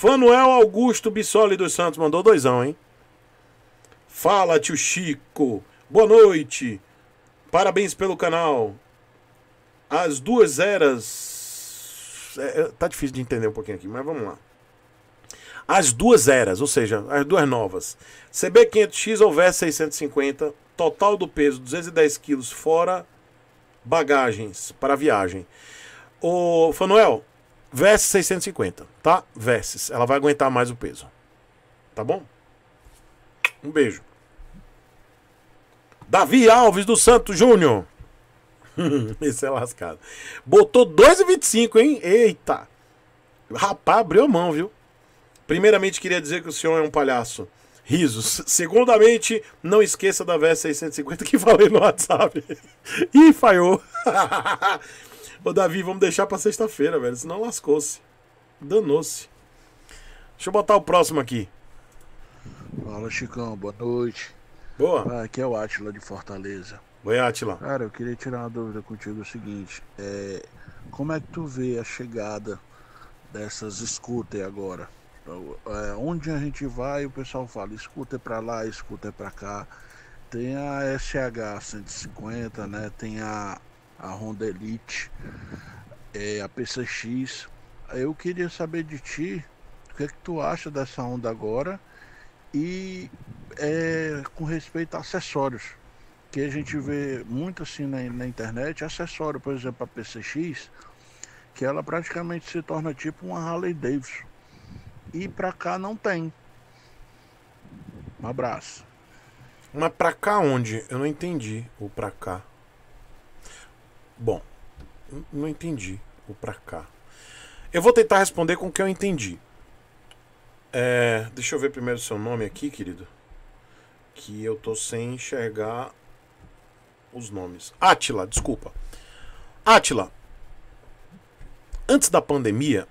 Fanuel Augusto Bissoli dos Santos mandou doisão, hein? Fala, tio Chico. Boa noite. Parabéns pelo canal. As duas eras. É, é tá difícil de entender um pouquinho aqui, mas vamos lá. As duas eras, ou seja, as duas novas. CB500X ou V650, total do peso 210 quilos fora bagagens para viagem. Ô, Fanuel, Veste 650, tá? Verses, Ela vai aguentar mais o peso. Tá bom? Um beijo. Davi Alves do Santo Júnior. Esse é lascado. Botou 2,25, hein? Eita. Rapaz, abriu mão, viu? Primeiramente, queria dizer que o senhor é um palhaço. Risos. Segundamente, não esqueça da VS 650 que falei no WhatsApp. Ih, falhou. Ô, Davi, vamos deixar pra sexta-feira, velho. Senão lascou-se. Danou-se. Deixa eu botar o próximo aqui. Fala, Chicão. Boa noite. Boa. Ah, aqui é o Atila de Fortaleza. Oi, Atila. Cara, eu queria tirar uma dúvida contigo. É o seguinte. É... Como é que tu vê a chegada dessas scooter agora? Então, é, onde a gente vai, o pessoal fala scooter é para lá, scooter é para cá. Tem a SH 150, né? Tem a a Honda Elite, é, a PCX. Eu queria saber de ti o que, é que tu acha dessa Honda agora e é, com respeito a acessórios, que a gente vê muito assim na, na internet, acessório, por exemplo, a PCX, que ela praticamente se torna tipo uma Harley Davidson. E pra cá não tem. Um abraço. Mas pra cá onde? Eu não entendi o pra cá. Bom, não entendi o pra cá. Eu vou tentar responder com o que eu entendi. É, deixa eu ver primeiro seu nome aqui, querido. Que eu tô sem enxergar os nomes. Atila, desculpa. Atila. Antes da pandemia,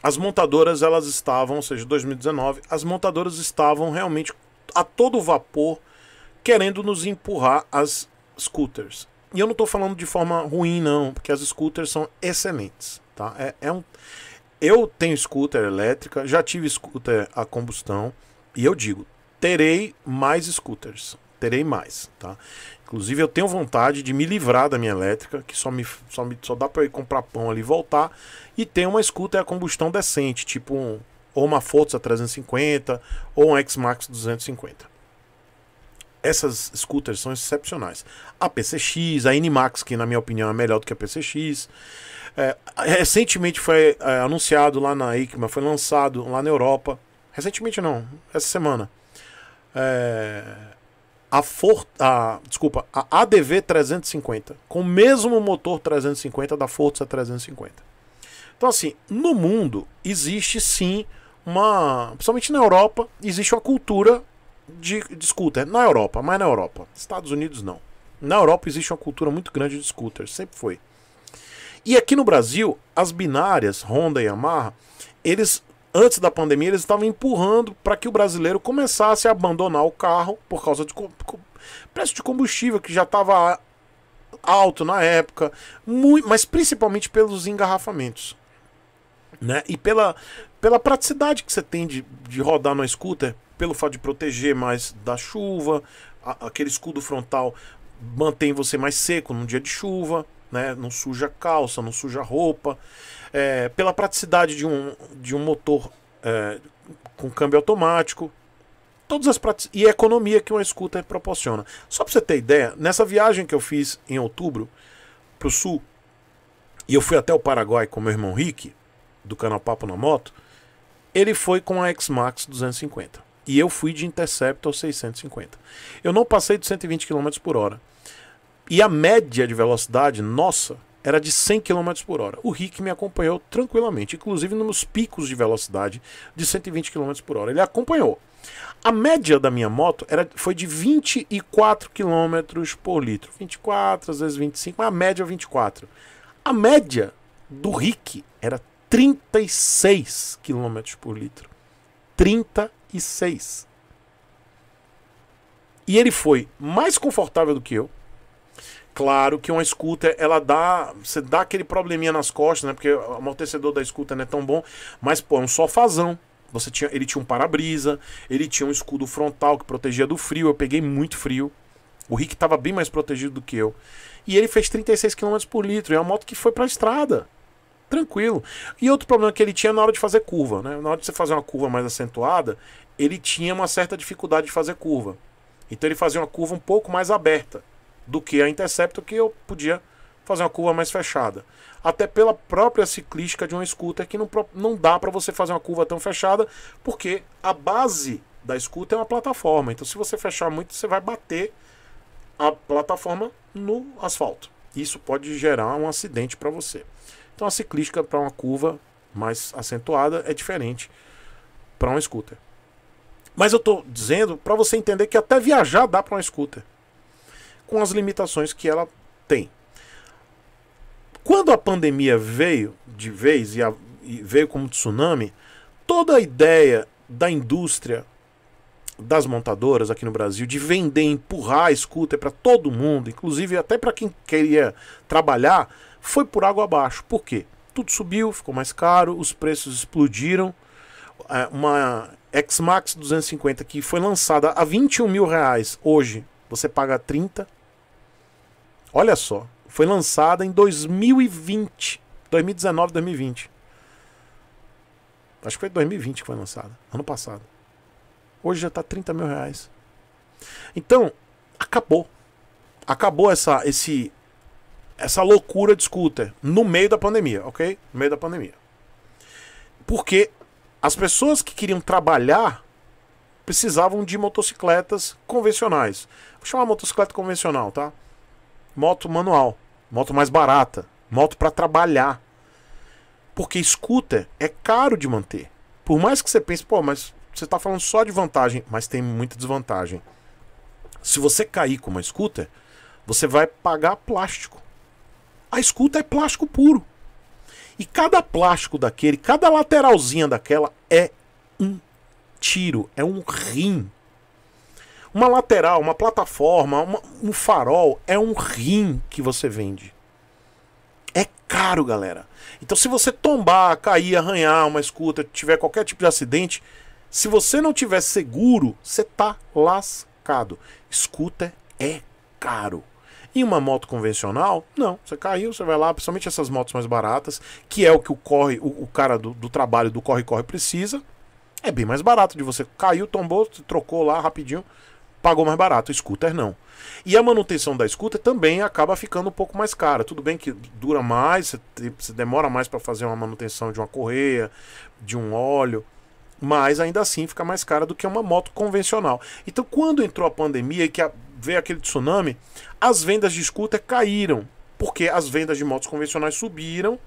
as montadoras elas estavam, ou seja, 2019, as montadoras estavam realmente a todo vapor querendo nos empurrar as scooters. E eu não estou falando de forma ruim, não, porque as scooters são excelentes. Tá? É, é um... Eu tenho scooter elétrica, já tive scooter a combustão, e eu digo, terei mais scooters. Terei mais, tá? Inclusive, eu tenho vontade de me livrar da minha elétrica, que só me, só me só dá para ir comprar pão ali e voltar, e ter uma scooter a combustão decente, tipo um, ou uma Forza 350 ou um X-Max 250 essas scooters são excepcionais. A PCX, a Nmax que na minha opinião é melhor do que a PCX. É, recentemente foi é, anunciado lá na ICMA, foi lançado lá na Europa. Recentemente não, essa semana. É, a, For, a, desculpa, a ADV 350, com o mesmo motor 350 da Forza 350. Então assim, no mundo existe sim uma, principalmente na Europa, existe uma cultura de, de scooter na Europa, mas na Europa. Estados Unidos não. Na Europa existe uma cultura muito grande de scooter, sempre foi. E aqui no Brasil, as binárias Honda e Yamaha, eles antes da pandemia eles estavam empurrando para que o brasileiro começasse a abandonar o carro por causa do preço de combustível que já estava alto na época, muito, mas principalmente pelos engarrafamentos. Né? E pela, pela praticidade que você tem de, de rodar no scooter pelo fato de proteger mais da chuva, a, aquele escudo frontal mantém você mais seco num dia de chuva, né? Não suja calça, não suja roupa. É, pela praticidade de um, de um motor é, com câmbio automático. Todas as pratic... E a economia que uma scooter proporciona. Só para você ter ideia, nessa viagem que eu fiz em outubro para o sul, e eu fui até o Paraguai com meu irmão Rick, do canal Papo na Moto, ele foi com a X-Max 250. E eu fui de Interceptor 650. Eu não passei de 120 km por hora. E a média de velocidade nossa era de 100 km por hora. O Rick me acompanhou tranquilamente, inclusive nos picos de velocidade de 120 km por hora. Ele acompanhou. A média da minha moto era, foi de 24 km por litro. 24, às vezes 25, mas a média é 24. A média do Rick era 36 km por litro. 36 6. E ele foi mais confortável do que eu. Claro que uma scooter, ela dá. Você dá aquele probleminha nas costas, né? Porque o amortecedor da scooter não é tão bom. Mas, pô, é um sofazão. Você tinha, ele tinha um para-brisa, ele tinha um escudo frontal que protegia do frio. Eu peguei muito frio. O Rick estava bem mais protegido do que eu. E ele fez 36 km por litro. É uma moto que foi para a estrada tranquilo. E outro problema que ele tinha na hora de fazer curva, né? Na hora de você fazer uma curva mais acentuada, ele tinha uma certa dificuldade de fazer curva. Então ele fazia uma curva um pouco mais aberta do que a Interceptor, que eu podia fazer uma curva mais fechada. Até pela própria ciclística de uma scooter, que não, não dá para você fazer uma curva tão fechada, porque a base da scooter é uma plataforma. Então se você fechar muito, você vai bater a plataforma no asfalto. Isso pode gerar um acidente para você. Então a ciclística para uma curva mais acentuada é diferente para um scooter. Mas eu estou dizendo para você entender que até viajar dá para um scooter, com as limitações que ela tem. Quando a pandemia veio de vez e, a, e veio como tsunami, toda a ideia da indústria das montadoras aqui no Brasil de vender, empurrar scooter para todo mundo, inclusive até para quem queria trabalhar, foi por água abaixo. Por quê? Tudo subiu, ficou mais caro, os preços explodiram. É, uma X-Max 250 que foi lançada a 21 mil reais, hoje você paga 30. Olha só, foi lançada em 2020, 2019, 2020. Acho que foi 2020 que foi lançada, ano passado. Hoje já está 30 mil reais. Então, acabou. Acabou essa, esse essa loucura de scooter no meio da pandemia, ok? No meio da pandemia. Porque as pessoas que queriam trabalhar precisavam de motocicletas convencionais. Vou chamar motocicleta convencional, tá? Moto manual, moto mais barata, moto para trabalhar. Porque scooter é caro de manter. Por mais que você pense, pô, mas você está falando só de vantagem, mas tem muita desvantagem. Se você cair com uma scooter, você vai pagar plástico. A escuta é plástico puro. E cada plástico daquele, cada lateralzinha daquela é um tiro, é um rim. Uma lateral, uma plataforma, uma, um farol é um rim que você vende. É caro, galera. Então, se você tombar, cair, arranhar uma escuta, tiver qualquer tipo de acidente, se você não tiver seguro, você tá lascado. Escuta é caro. Em uma moto convencional, não. Você caiu, você vai lá, principalmente essas motos mais baratas, que é o que o corre, o, o cara do, do trabalho do corre-corre precisa. É bem mais barato de você. Caiu, tombou, trocou lá rapidinho, pagou mais barato. Scooter não. E a manutenção da scooter também acaba ficando um pouco mais cara. Tudo bem que dura mais, você demora mais para fazer uma manutenção de uma correia, de um óleo, mas ainda assim fica mais cara do que uma moto convencional. Então, quando entrou a pandemia e que a, veio aquele tsunami, as vendas de scooter caíram, porque as vendas de motos convencionais subiram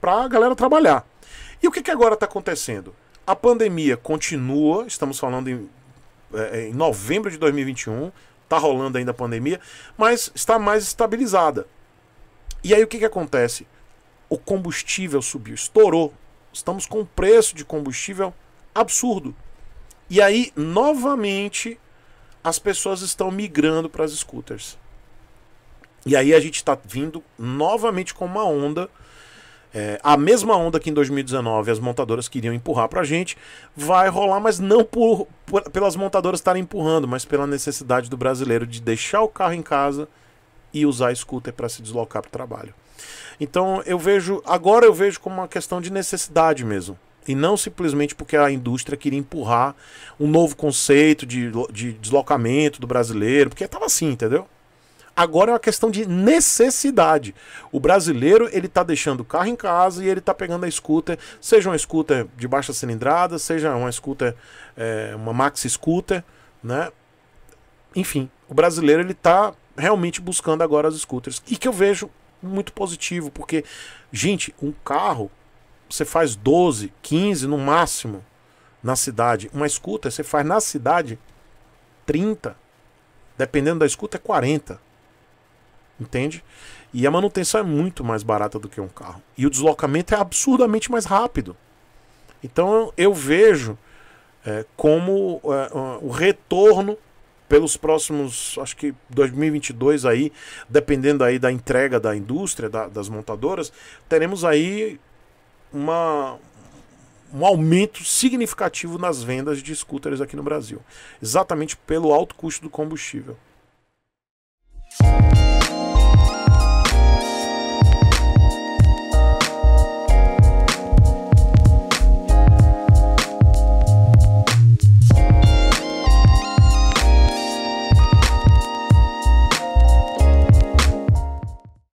para a galera trabalhar. E o que, que agora está acontecendo? A pandemia continua, estamos falando em, é, é em novembro de 2021, está rolando ainda a pandemia, mas está mais estabilizada. E aí o que, que acontece? O combustível subiu, estourou. Estamos com um preço de combustível absurdo. E aí, novamente, as pessoas estão migrando para as scooters. E aí a gente está vindo novamente com uma onda. É, a mesma onda que em 2019 as montadoras queriam empurrar para a gente vai rolar, mas não por, por pelas montadoras estarem empurrando, mas pela necessidade do brasileiro de deixar o carro em casa e usar a scooter para se deslocar para o trabalho. Então eu vejo, agora eu vejo como uma questão de necessidade mesmo. E não simplesmente porque a indústria queria empurrar um novo conceito de, de deslocamento do brasileiro, porque estava assim, entendeu? Agora é uma questão de necessidade. O brasileiro, ele tá deixando o carro em casa e ele tá pegando a scooter, seja uma scooter de baixa cilindrada, seja uma scooter, é, uma maxi scooter, né? Enfim, o brasileiro, ele tá realmente buscando agora as scooters. E que eu vejo muito positivo, porque, gente, um carro você faz 12, 15 no máximo na cidade. Uma escuta você faz na cidade 30. Dependendo da escuta, é 40. Entende? E a manutenção é muito mais barata do que um carro. E o deslocamento é absurdamente mais rápido. Então eu vejo é, como é, o retorno pelos próximos, acho que 2022 aí, dependendo aí da entrega da indústria, da, das montadoras, teremos aí uma, um aumento significativo nas vendas de scooters aqui no Brasil, exatamente pelo alto custo do combustível.